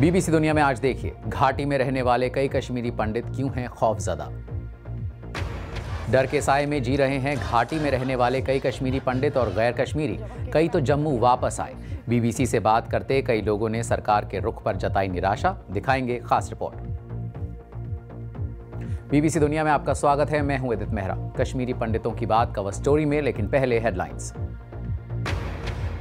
BBC दुनिया में आज देखिए घाटी में रहने वाले कई कश्मीरी पंडित क्यों हैं खौफजदा डर के साय में जी रहे हैं घाटी में रहने वाले कई कश्मीरी पंडित और गैर कश्मीरी कई तो जम्मू वापस आए बीबीसी से बात करते कई लोगों ने सरकार के रुख पर जताई निराशा दिखाएंगे खास रिपोर्ट बीबीसी दुनिया में आपका स्वागत है मैं हूं उदित मेहरा कश्मीरी पंडितों की बात कवर स्टोरी में लेकिन पहले हेडलाइंस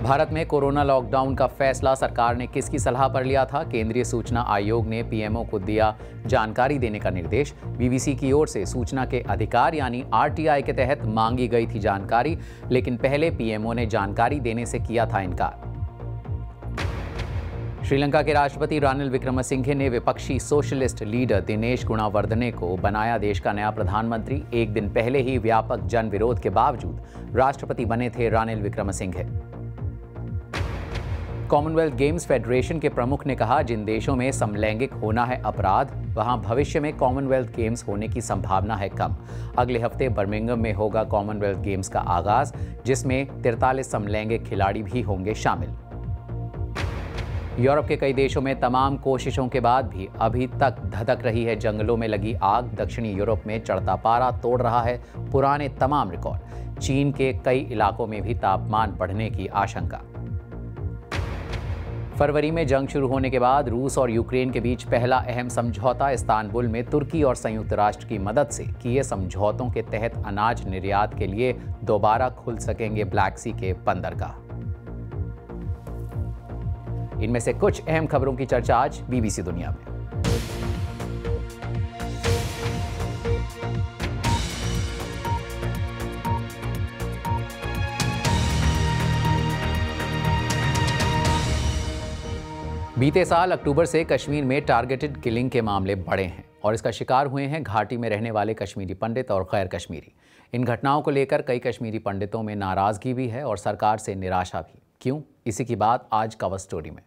भारत में कोरोना लॉकडाउन का फैसला सरकार ने किसकी सलाह पर लिया था केंद्रीय सूचना आयोग ने पीएमओ को दिया जानकारी देने का निर्देश बीबीसी की ओर से सूचना के अधिकार यानी आरटीआई के तहत मांगी गई थी जानकारी लेकिन पहले पीएमओ ने जानकारी देने से किया था इनकार श्रीलंका के राष्ट्रपति रानिल विक्रमसिंघे ने विपक्षी सोशलिस्ट लीडर दिनेश गुणावर्धने को बनाया देश का नया प्रधानमंत्री एक दिन पहले ही व्यापक जन विरोध के बावजूद राष्ट्रपति बने थे Ranil Wickremesinghe Commonwealth Games Federation के प्रमुख ने कहा जिन देशों में समलैंगिक होना है अपराध वहां भविष्य में कॉमनवेल्थ गेम्स होने की संभावना है कम अगले हफ्ते बर्मिंगम में होगा कॉमनवेल्थ गेम्स का आगाज जिसमें तिरतालीस समलैंगिक खिलाड़ी भी होंगे शामिल यूरोप के कई देशों में तमाम कोशिशों के बाद भी अभी तक धधक रही है जंगलों में लगी आग दक्षिणी यूरोप में चढ़ता पारा तोड़ रहा है पुराने तमाम रिकॉर्ड चीन के कई इलाकों में भी तापमान बढ़ने की आशंका फरवरी में जंग शुरू होने के बाद रूस और यूक्रेन के बीच पहला अहम समझौता इस्तानबुल में तुर्की और संयुक्त राष्ट्र की मदद से किए समझौतों के तहत अनाज निर्यात के लिए दोबारा खुल सकेंगे ब्लैक सी के बंदरगाह इनमें से कुछ अहम खबरों की चर्चा आज बीबीसी दुनिया में बीते साल अक्टूबर से कश्मीर में टारगेटेड किलिंग के मामले बढ़े हैं और इसका शिकार हुए हैं घाटी में रहने वाले कश्मीरी पंडित और गैर कश्मीरी इन घटनाओं को लेकर कई कश्मीरी पंडितों में नाराज़गी भी है और सरकार से निराशा भी क्यों इसी की बात आज कवर स्टोरी में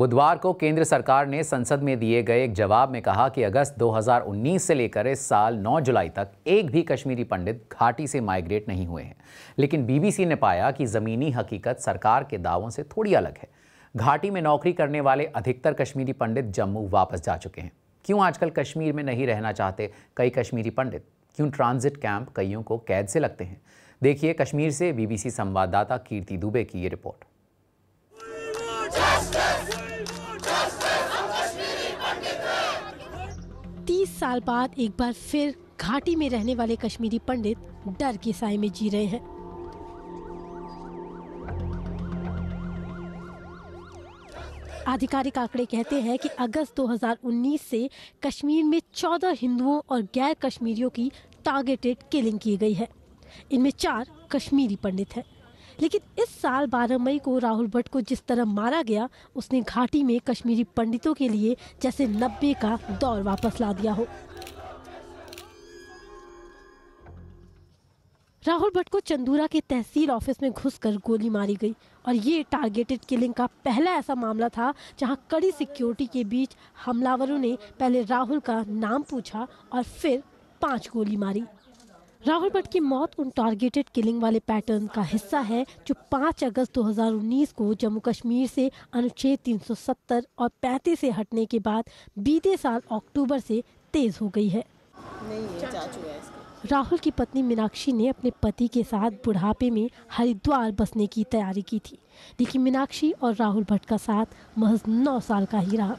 बुधवार को केंद्र सरकार ने संसद में दिए गए एक जवाब में कहा कि अगस्त 2019 से लेकर इस साल 9 जुलाई तक एक भी कश्मीरी पंडित घाटी से माइग्रेट नहीं हुए हैं लेकिन बीबीसी ने पाया कि ज़मीनी हकीकत सरकार के दावों से थोड़ी अलग है घाटी में नौकरी करने वाले अधिकतर कश्मीरी पंडित जम्मू वापस जा चुके हैं क्यों आजकल कश्मीर में नहीं रहना चाहते कई कश्मीरी पंडित क्यों ट्रांजिट कैंप कईयों को कैद से लगते हैं देखिए कश्मीर से बीबीसी संवाददाता कीर्ति दुबे की ये रिपोर्ट साल बाद एक बार फिर घाटी में रहने वाले कश्मीरी पंडित डर के साय में जी रहे हैं आधिकारिक आंकड़े कहते हैं कि अगस्त 2019 से कश्मीर में 14 हिंदुओं और गैर कश्मीरियों की टारगेटेड किलिंग की गई है इनमें चार कश्मीरी पंडित हैं लेकिन इस साल 12 मई को राहुल भट्ट को जिस तरह मारा गया उसने घाटी में कश्मीरी पंडितों के लिए जैसे नब्बे का दौर वापस ला दिया हो राहुल भट्ट को चंदूरा के तहसील ऑफिस में घुसकर गोली मारी गई और ये टारगेटेड किलिंग का पहला ऐसा मामला था जहां कड़ी सिक्योरिटी के बीच हमलावरों ने पहले राहुल का नाम पूछा और फिर पांच गोली मारी राहुल भट्ट की मौत उन टारगेटेड किलिंग वाले पैटर्न का हिस्सा है जो 5 अगस्त 2019 को जम्मू कश्मीर से अनुच्छेद 370 और 35 से हटने के बाद बीते साल अक्टूबर से तेज हो गई है राहुल की पत्नी मीनाक्षी ने अपने पति के साथ बुढ़ापे में हरिद्वार बसने की तैयारी की थी लेकिन मीनाक्षी और राहुल भट्ट का साथ महज नौ साल का ही रहा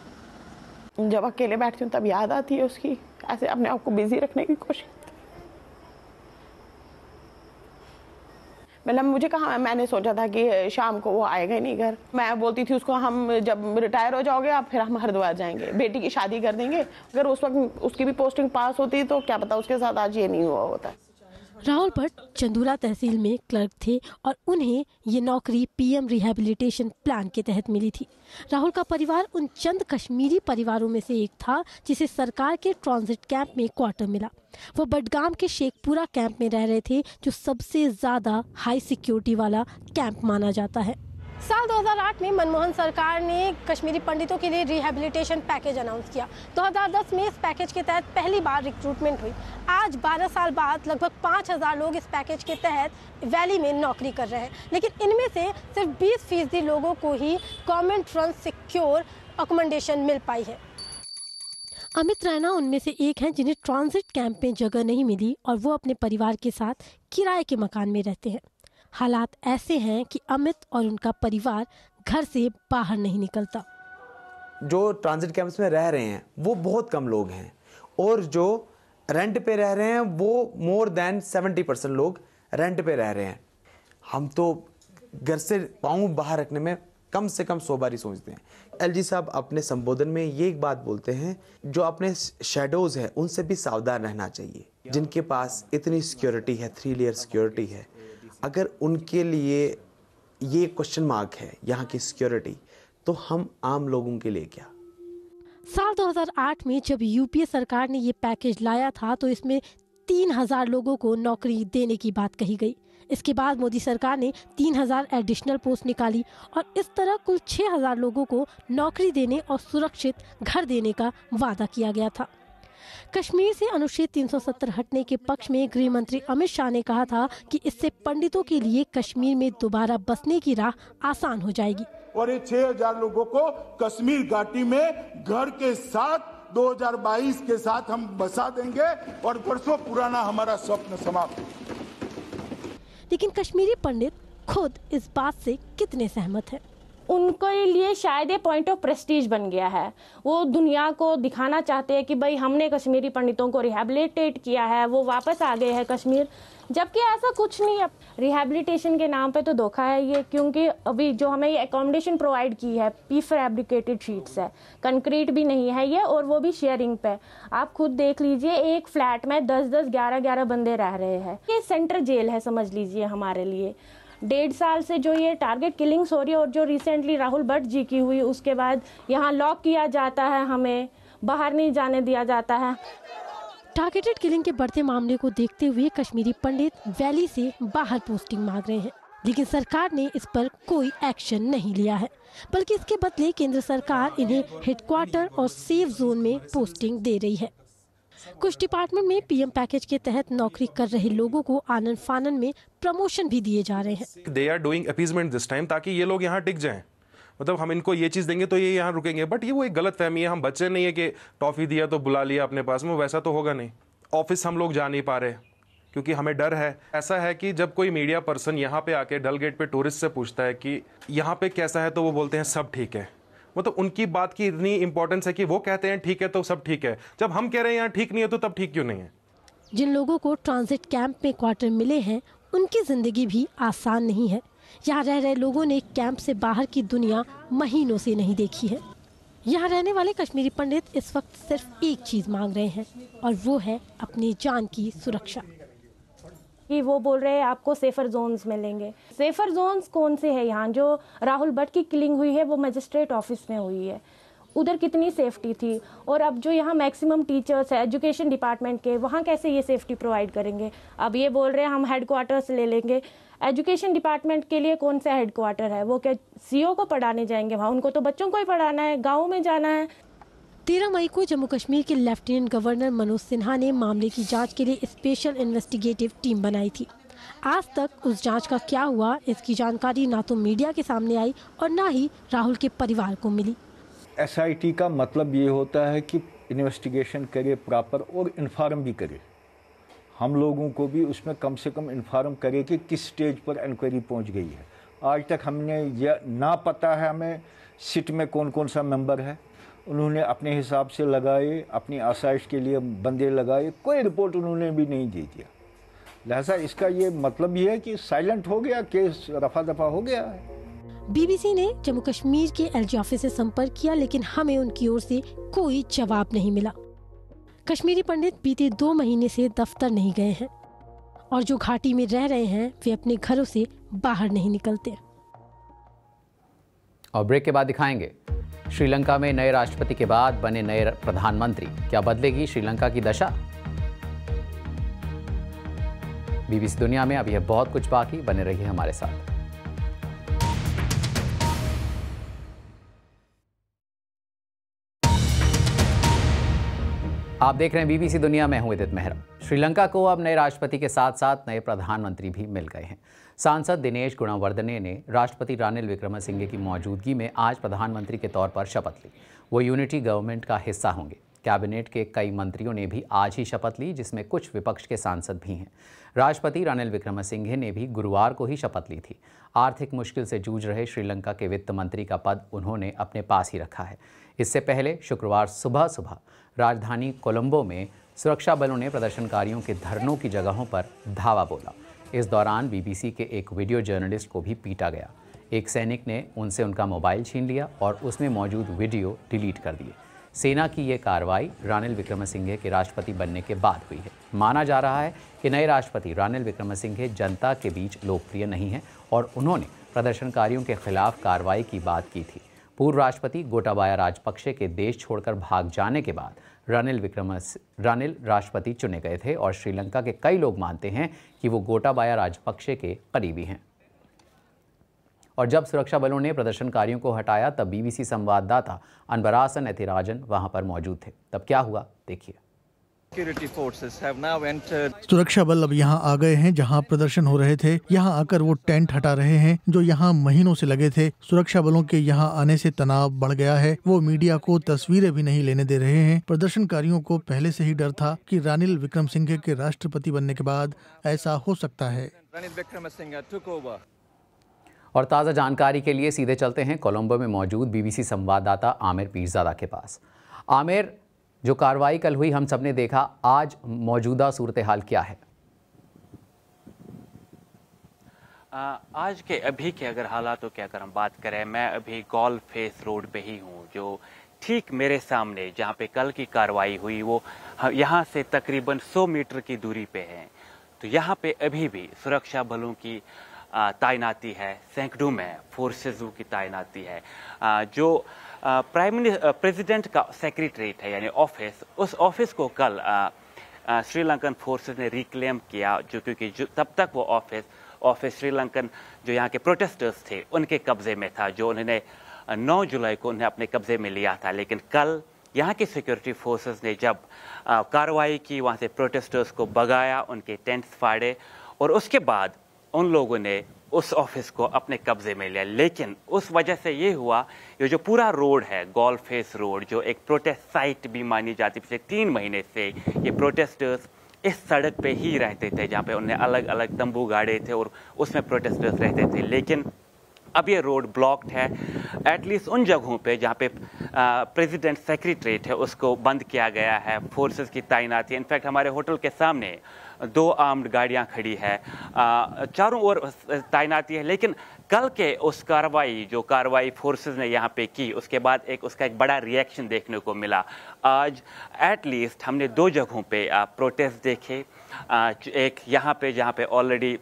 जब अकेले बैठती हूँ तब याद आती है उसकी ऐसे अपने आप को बिजी रखने की कोशिश मतलब मुझे कहा मैंने सोचा था कि शाम को वो आएगा ही नहीं घर मैं बोलती थी उसको हम जब रिटायर हो जाओगे आप फिर हम हरिद्वार जाएंगे बेटी की शादी कर देंगे अगर उस वक्त उसकी भी पोस्टिंग पास होती तो क्या पता उसके साथ आज ये नहीं हुआ होता राहुल भट्ट चंदूरा तहसील में क्लर्क थे और उन्हें ये नौकरी पीएम रिहैबिलिटेशन प्लान के तहत मिली थी राहुल का परिवार उन चंद कश्मीरी परिवारों में से एक था जिसे सरकार के ट्रांजिट कैंप में क्वार्टर मिला वो बडगाम के शेखपुरा कैंप में रह रहे थे जो सबसे ज़्यादा हाई सिक्योरिटी वाला कैंप माना जाता है साल 2008 में मनमोहन सरकार ने कश्मीरी पंडितों के लिए रिहैबिलिटेशन पैकेज अनाउंस किया 2010 में इस पैकेज के तहत पहली बार रिक्रूटमेंट हुई आज 12 साल बाद लगभग 5000 लोग इस पैकेज के तहत वैली में नौकरी कर रहे हैं लेकिन इनमें से सिर्फ 20 फीसदी लोगों को ही गवर्नमेंट रन सिक्योर अकोमोडेशन मिल पाई है अमित रैना उनमें से एक हैं जिन्हें ट्रांजिट कैंप में जगह नहीं मिली और वो अपने परिवार के साथ किराए के मकान में रहते हैं हालात ऐसे हैं कि अमित और उनका परिवार घर से बाहर नहीं निकलता जो ट्रांजिट कैंप्स में रह रहे हैं वो बहुत कम लोग हैं और जो रेंट पे रह रहे हैं वो मोर देन सेवेंटी परसेंट लोग रेंट पे रह रहे हैं हम तो घर से पाँव बाहर रखने में कम से कम सौ बार ही सोचते हैं एलजी साहब अपने संबोधन में ये एक बात बोलते हैं जो अपने शेडोज़ हैं उनसे भी सावधान रहना चाहिए जिनके पास इतनी सिक्योरिटी है थ्री लेयर सिक्योरिटी है अगर उनके लिए ये क्वेश्चन मार्क है यहाँ की सिक्योरिटी तो हम आम लोगों के लिए क्या साल 2008 में जब यूपीए सरकार ने ये पैकेज लाया था तो इसमें तीन हजार लोगों को नौकरी देने की बात कही गई इसके बाद मोदी सरकार ने 3000 एडिशनल पोस्ट निकाली और इस तरह कुल 6000 लोगों को नौकरी देने और सुरक्षित घर देने का वादा किया गया था कश्मीर से अनुच्छेद 370 हटने के पक्ष में गृह मंत्री अमित शाह ने कहा था कि इससे पंडितों के लिए कश्मीर में दोबारा बसने की राह आसान हो जाएगी और ये 6000 लोगों को कश्मीर घाटी में घर के साथ 2022 के साथ हम बसा देंगे और वर्षों पुराना हमारा स्वप्न समाप्त लेकिन कश्मीरी पंडित खुद इस बात से कितने सहमत हैं उनके लिए शायद ये पॉइंट ऑफ प्रेस्टीज बन गया है वो दुनिया को दिखाना चाहते हैं कि भाई हमने कश्मीरी पंडितों को रिहेबलीटेट किया है वो वापस आ गए हैं कश्मीर जबकि ऐसा कुछ नहीं है रिहेबलीटेशन के नाम पे तो धोखा है ये क्योंकि अभी जो हमें ये एकोमोडेशन प्रोवाइड की है पी फैब्रिकेटेड शीट्स है कंक्रीट भी नहीं है ये और वो भी शेयरिंग पे आप खुद देख लीजिए एक फ्लैट में दस दस ग्यारह ग्यारह बंदे रह रहे हैं ये सेंटर जेल है समझ लीजिए हमारे लिए डेढ़ साल से जो ये टारगेट किलिंग्स हो रही है और जो रिसेंटली राहुल भट्ट जी की हुई उसके बाद यहाँ लॉक किया जाता है हमें बाहर नहीं जाने दिया जाता है टारगेटेड किलिंग के बढ़ते मामले को देखते हुए कश्मीरी पंडित वैली से बाहर पोस्टिंग मांग रहे हैं लेकिन सरकार ने इस पर कोई एक्शन नहीं लिया है बल्कि इसके बदले केंद्र सरकार इन्हें हेडक्वार्टर और सेफ जोन में पोस्टिंग दे रही है कुछ डिपार्टमेंट में पीएम पैकेज के तहत नौकरी कर रहे लोगों को आनंद फानन में प्रमोशन भी दिए जा रहे हैं they are doing appeasement this time ताकि ये लोग यहाँ टिक जाए मतलब हम इनको ये चीज़ देंगे तो ये यहाँ रुकेंगे बट ये वो एक गलत फहमी है हम बच्चे नहीं है कि टॉफ़ी दिया तो बुला लिया अपने पास में वैसा तो होगा नहीं ऑफिस हम लोग जा नहीं पा रहे क्योंकि हमें डर है ऐसा है कि जब कोई मीडिया पर्सन यहाँ पे आके डल गेट पे टूरिस्ट से पूछता है कि यहाँ पे कैसा है तो वो बोलते हैं सब ठीक है मतलब उनकी बात की इतनी इंपॉर्टेंस है कि वो कहते हैं ठीक है तो सब ठीक है जब हम कह रहे हैं यहाँ ठीक नहीं है तो तब ठीक क्यों नहीं है जिन लोगों को ट्रांजिट कैंप में क्वार्टर मिले हैं उनकी ज़िंदगी भी आसान नहीं है यहाँ रह रहे लोगों ने कैंप से बाहर की दुनिया महीनों से नहीं देखी है यहाँ रहने वाले कश्मीरी पंडित इस वक्त सिर्फ एक चीज़ मांग रहे हैं और वो है अपनी जान की सुरक्षा कि वो बोल रहे हैं आपको सेफर जोन्स मिलेंगे सेफर जोन्स कौन से है यहाँ जो राहुल भट्ट की किलिंग हुई है वो मजिस्ट्रेट ऑफिस में हुई है उधर कितनी सेफ्टी थी और अब जो यहाँ मैक्सिमम टीचर्स है एजुकेशन डिपार्टमेंट के वहाँ कैसे ये सेफ्टी प्रोवाइड करेंगे अब ये बोल रहे हैं हम हेड क्वार्टर्स ले लेंगे एजुकेशन डिपार्टमेंट के लिए कौन सा हेड क्वार्टर है वो क्या सीओ को पढ़ाने जाएंगे वहाँ उनको तो बच्चों को ही पढ़ाना है गाँव में जाना है तेरह मई को जम्मू कश्मीर के लेफ्टिनेंट गवर्नर मनोज सिन्हा ने मामले की जांच के लिए स्पेशल इन्वेस्टिगेटिव टीम बनाई थी आज तक उस जांच का क्या हुआ इसकी जानकारी ना तो मीडिया के सामने आई और ना ही राहुल के परिवार को मिली एस का मतलब ये होता है कि इन्वेस्टिगेशन करे प्रॉपर और इन्फॉर्म भी करे हम लोगों को भी उसमें कम से कम इन्फॉर्म करे कि किस स्टेज पर इंक्वायरी पहुंच गई है आज तक हमने यह ना पता है हमें सिट में कौन कौन सा मेंबर है उन्होंने अपने हिसाब से लगाए अपनी आसाइश के लिए बंदे लगाए कोई रिपोर्ट उन्होंने भी नहीं दे दिया लिहाजा इसका ये मतलब ये है कि साइलेंट हो गया केस रफा दफा हो गया है बीबीसी ने जम्मू कश्मीर के एलजी ऑफिस से संपर्क किया लेकिन हमें उनकी ओर से कोई जवाब नहीं मिला कश्मीरी पंडित बीते दो महीने से दफ्तर नहीं गए हैं और जो घाटी में रह रहे हैं वे अपने घरों से बाहर नहीं निकलते और ब्रेक के बाद दिखाएंगे श्रीलंका में नए राष्ट्रपति के बाद बने नए प्रधानमंत्री क्या बदलेगी श्रीलंका की दशा बीबीसी दुनिया में अभी है बहुत कुछ बाकी बने रहिए हमारे साथ आप देख रहे हैं बीबीसी दुनिया में हूं उदित मेहरा श्रीलंका को अब नए राष्ट्रपति के साथ साथ नए प्रधानमंत्री भी मिल गए हैं सांसद दिनेश गुणावर्धने ने राष्ट्रपति रानिल विक्रमसिंघे की मौजूदगी में आज प्रधानमंत्री के तौर पर शपथ ली वो यूनिटी गवर्नमेंट का हिस्सा होंगे कैबिनेट के कई मंत्रियों ने भी आज ही शपथ ली जिसमें कुछ विपक्ष के सांसद भी हैं राष्ट्रपति रानिल विक्रमसिंघे ने भी गुरुवार को ही शपथ ली थी आर्थिक मुश्किल से जूझ रहे श्रीलंका के वित्त मंत्री का पद उन्होंने अपने पास ही रखा है इससे पहले शुक्रवार सुबह सुबह राजधानी कोलंबो में सुरक्षा बलों ने प्रदर्शनकारियों के धरनों की जगहों पर धावा बोला इस दौरान बीबीसी के एक वीडियो जर्नलिस्ट को भी पीटा गया एक सैनिक ने उनसे उनका मोबाइल छीन लिया और उसमें मौजूद वीडियो डिलीट कर दिए सेना की ये कार्रवाई रानिल विक्रमसिंघे के राष्ट्रपति बनने के बाद हुई है माना जा रहा है कि नए राष्ट्रपति रानिल विक्रमसिंघे जनता के बीच लोकप्रिय नहीं हैं और उन्होंने प्रदर्शनकारियों के खिलाफ कार्रवाई की बात की थी पूर्व राष्ट्रपति गोटाबाया राजपक्षे के देश छोड़कर भाग जाने के बाद रानिल विक्रमस रानिल राष्ट्रपति चुने गए थे और श्रीलंका के कई लोग मानते हैं कि वो गोटाबाया राजपक्षे के करीबी हैं और जब सुरक्षा बलों ने प्रदर्शनकारियों को हटाया तब बीबीसी संवाददाता अनबरासन एथिराजन वहां पर मौजूद थे तब क्या हुआ देखिए सुरक्षा बल अब यहाँ आ गए हैं जहाँ प्रदर्शन हो रहे थे यहाँ आकर वो टेंट हटा रहे हैं जो यहाँ महीनों से लगे थे सुरक्षा बलों के यहाँ आने से तनाव बढ़ गया है वो मीडिया को तस्वीरें भी नहीं लेने दे रहे हैं प्रदर्शनकारियों को पहले से ही डर था कि रानिल विक्रम सिंह के राष्ट्रपति बनने के बाद ऐसा हो सकता है और ताज़ा जानकारी के लिए सीधे चलते हैं कोलंबो में मौजूद बीबीसी संवाददाता आमिर पीरजादा के पास आमिर जो कार्रवाई कल हुई हम सब ने देखा आज मौजूदा सूरत हाल क्या है आज के अभी के अगर तो क्या अगर हम बात करें मैं अभी गोल फेस रोड पे ही हूँ जो ठीक मेरे सामने जहाँ पे कल की कार्रवाई हुई वो यहाँ से तकरीबन 100 मीटर की दूरी पे है तो यहाँ पे अभी भी सुरक्षा बलों की तैनाती है सैकड़ों में फोर्सेजों की तैनाती है जो प्राइम मिनिस्टर प्रेसिडेंट का सेक्रेटरीट है यानी ऑफिस उस ऑफिस को कल श्रीलंकन फोर्सेस ने रिक्लेम किया जो क्योंकि जो तब तक वो ऑफिस ऑफिस श्रीलंकन जो यहाँ के प्रोटेस्टर्स थे उनके कब्जे में था जो उन्होंने 9 जुलाई को उन्हें अपने कब्जे में लिया था लेकिन कल यहाँ की सिक्योरिटी फोर्सेस ने जब कार्रवाई की वहाँ से प्रोटेस्टर्स को बगाया उनके टेंट्स फाड़े और उसके बाद उन लोगों ने उस ऑफिस को अपने कब्जे में लिया लेकिन उस वजह से ये हुआ ये जो पूरा रोड है गोल फेस रोड जो एक प्रोटेस्ट साइट भी मानी जाती पिछले तीन महीने से ये प्रोटेस्टर्स इस सड़क पे ही रहते थे जहाँ पे उन्हें अलग अलग तंबू गाड़े थे और उसमें प्रोटेस्टर्स रहते थे लेकिन अब ये रोड ब्लॉक्ड है एटलीस्ट उन जगहों पे जहाँ पे प्रेसिडेंट सेक्रेटरीट है उसको बंद किया गया है फोर्सेस की तैनाती इनफैक्ट हमारे होटल के सामने दो आर्म्ड गाड़ियां खड़ी है चारों ओर तैनाती है लेकिन कल के उस कार्रवाई जो कार्रवाई फोर्सेस ने यहाँ पे की उसके बाद एक उसका एक बड़ा रिएक्शन देखने को मिला आज एटलीस्ट हमने दो जगहों पे प्रोटेस्ट देखे एक यहाँ पे जहाँ पे ऑलरेडी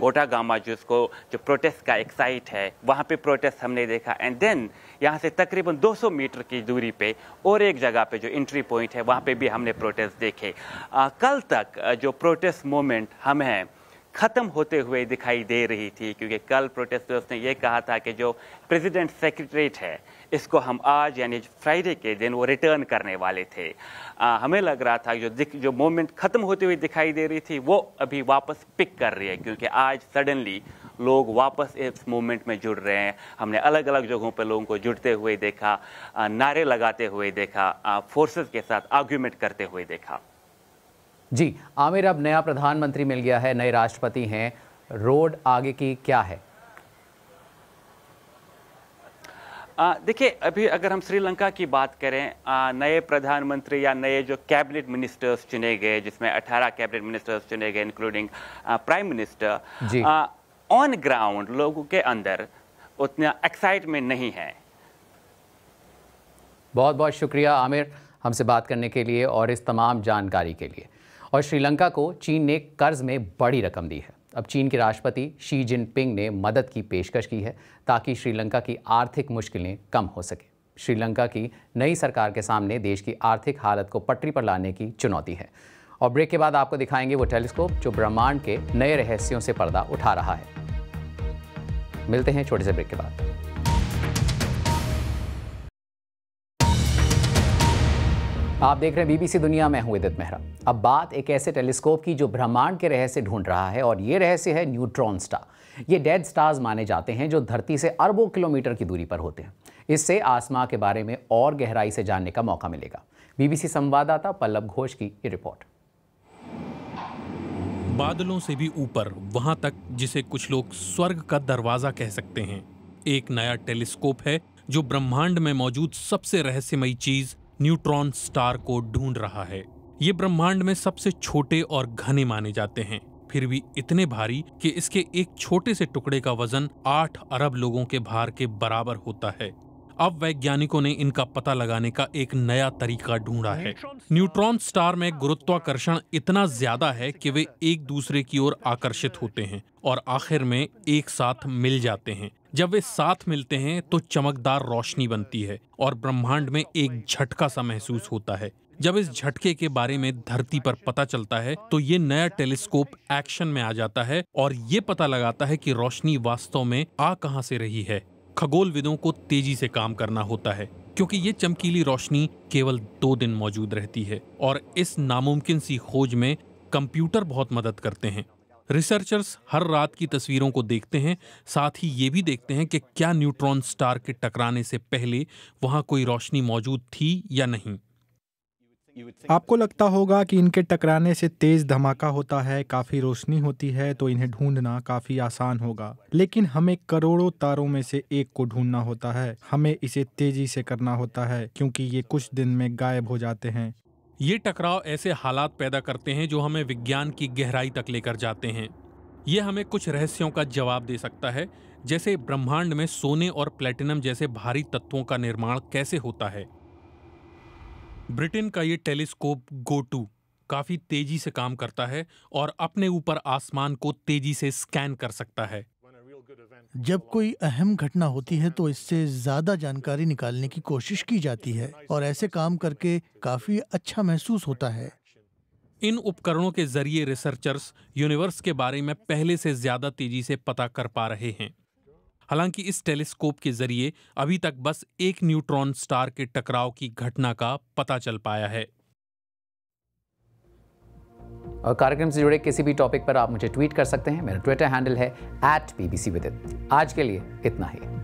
गोटा गामा जिसको जो प्रोटेस्ट का एक साइट है वहाँ पे प्रोटेस्ट हमने देखा एंड देन यहाँ से तकरीबन 200 मीटर की दूरी पे और एक जगह पे जो एंट्री पॉइंट है वहाँ पे भी हमने प्रोटेस्ट देखे आ, कल तक जो प्रोटेस्ट मोमेंट हम हैं ख़त्म होते हुए दिखाई दे रही थी क्योंकि कल प्रोटेस्टर्स ने यह कहा था कि जो प्रेसिडेंट सेक्रेटरीट है इसको हम आज यानी फ्राइडे के दिन वो रिटर्न करने वाले थे आ, हमें लग रहा था जो दिख जो मोमेंट ख़त्म होते हुए दिखाई दे रही थी वो अभी वापस पिक कर रही है क्योंकि आज सडनली लोग वापस इस मूवमेंट में जुड़ रहे हैं हमने अलग अलग जगहों पर लोगों को जुड़ते हुए देखा नारे लगाते हुए देखा फोर्सेस के साथ आर्ग्यूमेंट करते हुए देखा जी आमिर अब नया प्रधानमंत्री मिल गया है नए राष्ट्रपति हैं रोड आगे की क्या है देखिए अभी अगर हम श्रीलंका की बात करें आ, नए प्रधानमंत्री या नए जो कैबिनेट मिनिस्टर्स चुने गए जिसमें 18 कैबिनेट मिनिस्टर्स चुने गए including prime minister on ground लोगों के अंदर उतना एक्साइटमेंट नहीं है बहुत बहुत शुक्रिया आमिर हमसे बात करने के लिए और इस तमाम जानकारी के लिए और श्रीलंका को चीन ने कर्ज में बड़ी रकम दी है अब चीन के राष्ट्रपति शी जिनपिंग ने मदद की पेशकश की है ताकि श्रीलंका की आर्थिक मुश्किलें कम हो सके श्रीलंका की नई सरकार के सामने देश की आर्थिक हालत को पटरी पर लाने की चुनौती है और ब्रेक के बाद आपको दिखाएंगे वो टेलीस्कोप जो ब्रह्मांड के नए रहस्यों से पर्दा उठा रहा है मिलते हैं छोटे से ब्रेक के बाद आप देख रहे हैं बीबीसी दुनिया में हूं इदित मेहरा अब बात एक ऐसे टेलीस्कोप की जो ब्रह्मांड के रहस्य ढूंढ रहा है और ये रहस्य है न्यूट्रॉन स्टार ये डेड स्टार्स माने जाते हैं जो धरती से अरबों किलोमीटर की दूरी पर होते हैं इससे आसमां के बारे में और गहराई से जानने का मौका मिलेगा बीबीसी संवाददाता पल्लव घोष की ये रिपोर्ट बादलों से भी ऊपर वहां तक जिसे कुछ लोग स्वर्ग का दरवाजा कह सकते हैं एक नया टेलीस्कोप है जो ब्रह्मांड में मौजूद सबसे रहस्यमयी चीज न्यूट्रॉन स्टार को ढूंढ रहा है ये ब्रह्मांड में सबसे छोटे और घने माने जाते हैं फिर भी इतने भारी कि इसके एक छोटे से टुकड़े का वजन आठ अरब लोगों के भार के बराबर होता है अब वैज्ञानिकों ने इनका पता लगाने का एक नया तरीका ढूंढा है न्यूट्रॉन स्टार में गुरुत्वाकर्षण इतना ज्यादा है कि वे एक दूसरे की ओर आकर्षित होते हैं और आखिर में एक साथ मिल जाते हैं जब वे साथ मिलते हैं तो चमकदार रोशनी बनती है और ब्रह्मांड में एक झटका सा महसूस होता है जब इस झटके के बारे में धरती पर पता चलता है तो ये नया टेलीस्कोप एक्शन में आ जाता है और ये पता लगाता है कि रोशनी वास्तव में आ कहाँ से रही है खगोलविदों को तेजी से काम करना होता है क्योंकि ये चमकीली रोशनी केवल दो दिन मौजूद रहती है और इस नामुमकिन सी खोज में कंप्यूटर बहुत मदद करते हैं रिसर्चर्स हर रात की तस्वीरों को देखते हैं साथ ही ये भी देखते हैं कि क्या न्यूट्रॉन स्टार के टकराने से पहले वहाँ कोई रोशनी मौजूद थी या नहीं आपको लगता होगा कि इनके टकराने से तेज धमाका होता है काफी रोशनी होती है तो इन्हें ढूंढना काफी आसान होगा लेकिन हमें करोड़ों तारों में से एक को ढूंढना होता है हमें इसे तेजी से करना होता है क्योंकि ये कुछ दिन में गायब हो जाते हैं ये टकराव ऐसे हालात पैदा करते हैं जो हमें विज्ञान की गहराई तक लेकर जाते हैं ये हमें कुछ रहस्यों का जवाब दे सकता है जैसे ब्रह्मांड में सोने और प्लेटिनम जैसे भारी तत्वों का निर्माण कैसे होता है ब्रिटेन का ये टेलीस्कोप गोटू काफी तेजी से काम करता है और अपने ऊपर आसमान को तेजी से स्कैन कर सकता है जब कोई अहम घटना होती है तो इससे ज़्यादा जानकारी निकालने की कोशिश की जाती है और ऐसे काम करके काफ़ी अच्छा महसूस होता है इन उपकरणों के जरिए रिसर्चर्स यूनिवर्स के बारे में पहले से ज़्यादा तेजी से पता कर पा रहे हैं हालांकि इस टेलीस्कोप के जरिए अभी तक बस एक न्यूट्रॉन स्टार के टकराव की घटना का पता चल पाया है और कार्यक्रम से जुड़े किसी भी टॉपिक पर आप मुझे ट्वीट कर सकते हैं मेरा ट्विटर हैंडल है एट आज के लिए इतना ही